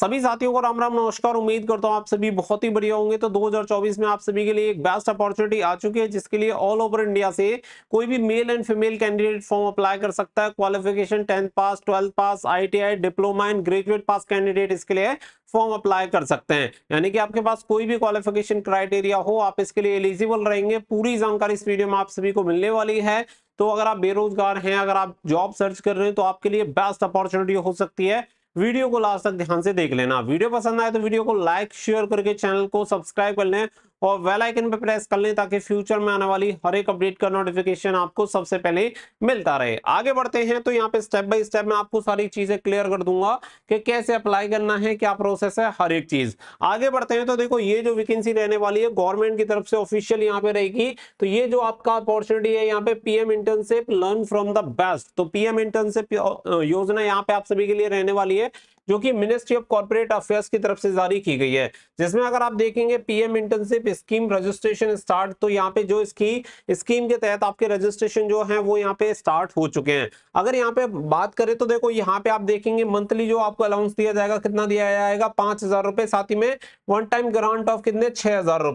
सभी साथियों को राम राम नमस्कार उम्मीद करता हूं आप सभी बहुत ही बढ़िया होंगे तो 2024 में आप सभी के लिए एक बेस्ट अपॉर्चुनिटी आ चुकी है जिसके लिए ऑल ओवर इंडिया से कोई भी male and female candidate form apply कर सकता है qualification tenth pass twelfth pass ITI diploma and graduate pass candidate इसके लिए फॉर्म अप्लाई कर सकते हैं यानी कि आपके पास कोई भी क्वालिफिकेशन क्राइटेरिया हो आप इसके लिए एलिजिबल रहेंगे पूरी जानकारी इस वीडियो में आप सभी को मिलने वाली है तो अगर आप बेरोजगार हैं अगर आप जॉब सर्च कर रहे हैं तो आपके लिए बेस्ट अपॉर्चुनिटी हो सकती है वीडियो को लास्ट तक ध्यान से देख लेना वीडियो पसंद आए तो वीडियो को लाइक शेयर करके चैनल को सब्सक्राइब कर लें और वेल आइकन पर प्रेस कर लें ताकि फ्यूचर में आने वाली हर एक अपडेट का नोटिफिकेशन आपको सबसे पहले मिलता रहे आगे बढ़ते हैं तो यहाँ पे स्टेप बाय स्टेप मैं आपको सारी चीजें क्लियर कर दूंगा कि कैसे अप्लाई करना है क्या प्रोसेस है हर एक चीज आगे बढ़ते हैं तो देखो ये जो वैकेंसी रहने वाली है गवर्नमेंट की तरफ से ऑफिशियल यहाँ पे रहेगी तो ये जो आपका अपॉर्चुनिटी है यहाँ पे PM internship learn from the best तो पीएम इंटर्नशिप योजना यहाँ पे आप सभी के लिए रहने वाली है जो कि मिनिस्ट्री ऑफ कॉर्पोरेट अफेयर्स की तरफ से जारी की गई है जिसमें अगर आप देखेंगे PM internship scheme registration start तो यहाँ पे जो इसकी स्कीम के तहत आपके रजिस्ट्रेशन जो है वो यहाँ पे स्टार्ट हो चुके हैं अगर यहाँ पे बात करें तो देखो यहाँ पे आप देखेंगे मंथली जो आपको अलाउंस दिया जाएगा कितना दिया जाएगा पांच हजार साथ ही में वन टाइम ग्रांट ऑफ कितने छह हजार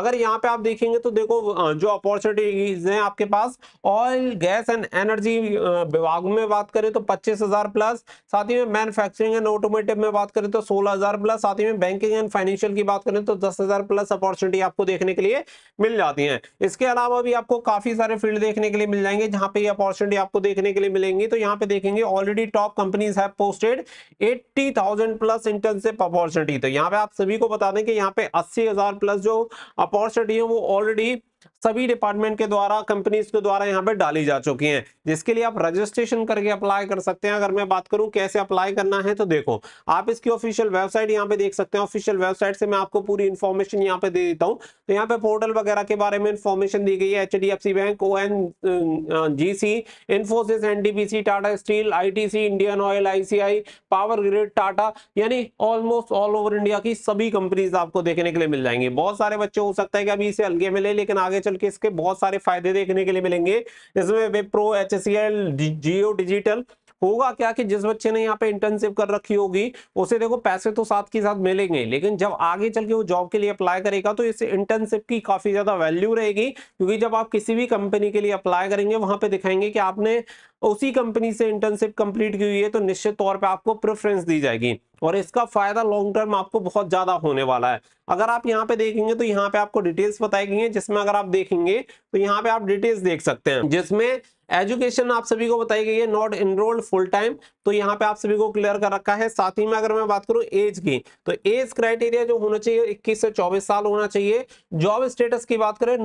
अगर यहाँ पे आप देखेंगे तो देखो जो अपॉर्चुनिटीज है आपके पास ऑयल गैस एंड एनर्जी विभाग में बात करें तो पच्चीस प्लस साथ ही में मैनुफेक्चरिंग एंड ऑटोमेटिव में बात करें तो 16000 प्लस साथ ही में बैंकिंग एंड फाइनेंशियल की बात करें तो 10000 प्लस अपॉर्चुनिटी आपको देखने के लिए मिल जाती है इसके अलावा भी आपको काफी सारे फील्ड देखने के लिए मिल जाएंगे जहां पे अपॉर्चुनिटी आपको देखने के लिए मिलेंगी तो यहाँ पे देखेंगे ऑलरेडी टॉप कंपनीज है posted eighty plus internship opportunity तो यहाँ पे आप सभी को बता दें कि यहाँ पे अस्सी प्लस जो अपॉर्चुनिटी है वो ऑलरेडी सभी डिपार्टमेंट के द्वारा कंपनीज के द्वारा यहाँ पे डाली जा चुकी हैं जिसके लिए आप रजिस्ट्रेशन करके अप्लाई कर सकते हैं अगर मैं बात करूं कैसे अप्लाई करना है तो देखो आप इसकी ऑफिशियल वेबसाइट यहाँ पे देख सकते हैं ऑफिशियल वेबसाइट से मैं आपको पूरी इन्फॉर्मेशन यहाँ पे दे देता हूँ तो यहाँ पे पोर्टल वगैरह के बारे में इन्फॉर्मेशन दी गई है H bank O N G C Infosys NDBC Tata steel C Indian oil ICI power grid Tata यानी ऑलमोस्ट ऑल ओवर इंडिया की सभी कंपनीज आपको देखने के लिए मिल जाएंगी बहुत सारे बच्चे हो सकते हैं कि अभी इसे हल्के मिले लेकिन आगे चल के इसके बहुत सारे फायदे देखने के लिए मिलेंगे इसमें Wipro H Jio digital होगा क्या कि जिस बच्चे ने यहाँ पे इंटर्नशिप कर रखी होगी उसे देखो पैसे तो साथ के साथ मिलेंगे लेकिन जब आगे चल के वो जॉब के लिए अप्लाई करेगा तो इससे इंटर्नशिप की काफी ज्यादा वैल्यू रहेगी क्योंकि जब आप किसी भी कंपनी के लिए अप्लाई करेंगे वहां पर दिखाएंगे कि आपने उसी कंपनी से इंटर्नशिप कंप्लीट की हुई है तो निश्चित तौर पर आपको प्रेफरेंस दी जाएगी और इसका फायदा लॉन्ग टर्म आपको बहुत ज्यादा होने वाला है अगर आप यहाँ पे देखेंगे तो यहाँ पे आपको डिटेल्स बताई गई जिसमें अगर आप देखेंगे तो यहाँ पे आप डिटेल्स देख सकते हैं जिसमें एजुकेशन आप सभी को बताई गई है नॉट एनरोल्ड फुल टाइम तो यहाँ पे आप सभी को क्लियर कर रखा है साथ ही में अगर मैं बात करूँ एज की तो एज क्राइटेरिया जो होना चाहिए इक्कीस से चौबीस साल होना चाहिए जॉब स्टेटस की बात करें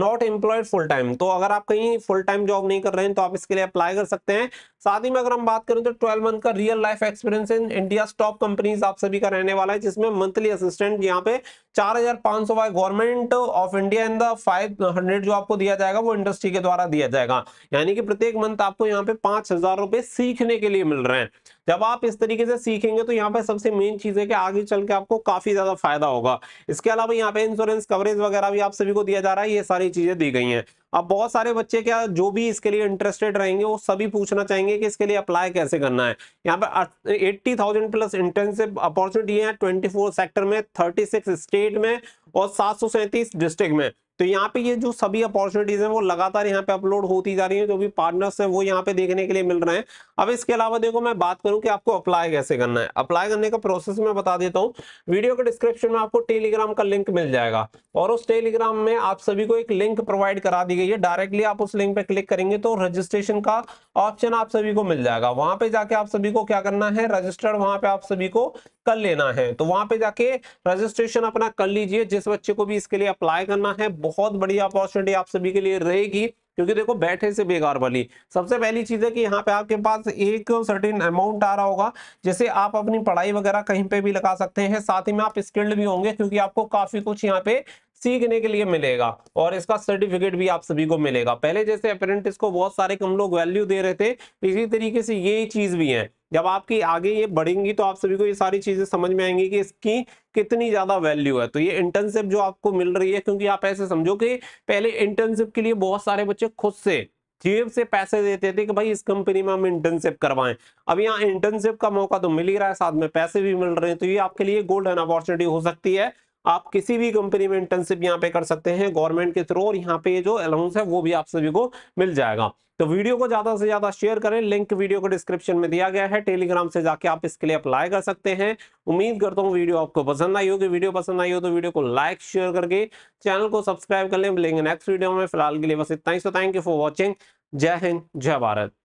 नॉट एम्प्लॉयड फुल टाइम तो अगर आप कहीं फुल टाइम जॉब नहीं कर रहे हैं तो आप इसके लिए अप्लाई कर सकते हैं साथ ही में अगर हम बात करें तो ट्वेल्व मंथ का real life experience in India top companies आप सभी का रहने वाला है जिसमें मंथली असिस्टेंट यहाँ पे चार हजार पांच सौ government of India in the five hundred जो आपको दिया जाएगा वो इंडस्ट्री के द्वारा दिया जाएगा यानी कि प्रत्येक मंथ आपको यहाँ पे पांच हजार रुपए सीखने के लिए मिल रहे हैं जब आप इस तरीके से सीखेंगे तो यहाँ पे सबसे मेन चीज है कि आगे चल के आपको काफी ज्यादा फायदा होगा इसके अलावा यहाँ पे इंश्योरेंस कवरेज वगैरह भी आप सभी को दिया जा रहा है ये सारी चीजें दी गई है अब बहुत सारे बच्चे क्या जो भी इसके लिए इंटरेस्टेड रहेंगे वो सभी पूछना चाहेंगे कि इसके लिए अप्लाई कैसे करना है यहाँ पे 80,000 प्लस इंटर्नशिप अपॉर्चुनिटी है 24 सेक्टर में 36 स्टेट में और सात डिस्ट्रिक्ट में तो यहाँ पे ये जो सभी अपॉर्चुनिटीज हैं वो लगातार यहाँ पे अपलोड होती जा रही है जो भी पार्टनर्स हैं वो यहाँ पे देखने के लिए मिल रहे हैं अब इसके अलावा देखो मैं बात करूँ कि आपको अप्लाई कैसे करना है अप्लाई करने का प्रोसेस मैं बता देता हूँ वीडियो के डिस्क्रिप्शन में आपको टेलीग्राम का लिंक मिल जाएगा और उस टेलीग्राम में आप सभी को एक लिंक प्रोवाइड करा दी गई है डायरेक्टली आप उस लिंक पे क्लिक करेंगे तो रजिस्ट्रेशन का ऑप्शन आप सभी को मिल जाएगा वहां पे जाके आप सभी को क्या करना है रजिस्टर्ड वहां पे आप सभी को कर लेना है तो वहां पे जाके रजिस्ट्रेशन अपना कर लीजिए जिस बच्चे को भी इसके लिए अप्लाई करना है बहुत बढ़िया अपॉर्चुनिटी आप सभी के लिए रहेगी क्योंकि देखो बैठे से बेकार वाली सबसे पहली चीज है कि यहाँ पे आपके पास एक सर्टेन अमाउंट आ रहा होगा जैसे आप अपनी पढ़ाई वगैरह कहीं पे भी लगा सकते हैं साथ ही में आप स्किल्ड भी होंगे क्योंकि आपको काफी कुछ यहाँ पे सीखने के लिए मिलेगा और इसका सर्टिफिकेट भी आप सभी को मिलेगा पहले जैसे अप्रेंटिस इसको बहुत सारे कम लोग वैल्यू दे रहे थे इसी तरीके से ये चीज भी है जब आपकी आगे ये बढ़ेंगी तो आप सभी को ये सारी चीजें समझ में आएंगी कि इसकी कितनी ज्यादा वैल्यू है तो ये इंटर्नशिप जो आपको मिल रही है क्योंकि आप ऐसे समझो कि पहले इंटर्नशिप के लिए बहुत सारे बच्चे खुद से जेब से पैसे देते थे कि भाई इस कंपनी में हम इंटर्नशिप करवाएं अब यहाँ इंटर्नशिप का मौका तो मिल ही रहा है साथ में पैसे भी मिल रहे हैं तो ये आपके लिए गोल्डन अपॉर्चुनिटी हो सकती है आप किसी भी कंपनी में इंटर्नशिप यहाँ पे कर सकते हैं गवर्नमेंट के थ्रू और यहाँ पे जो अलाउंस है वो भी आप सभी को मिल जाएगा तो वीडियो को ज्यादा से ज्यादा शेयर करें लिंक वीडियो को डिस्क्रिप्शन में दिया गया है टेलीग्राम से जाके आप इसके लिए अप्लाई कर सकते हैं उम्मीद करता हूँ वीडियो आपको पसंद आई होगी वीडियो पसंद आई हो तो वीडियो को लाइक शेयर करके चैनल को सब्सक्राइब कर लेंगे नेक्स्ट वीडियो में फिलहाल के लिए बस इतना ही so thank you for watching जय हिंद जय भारत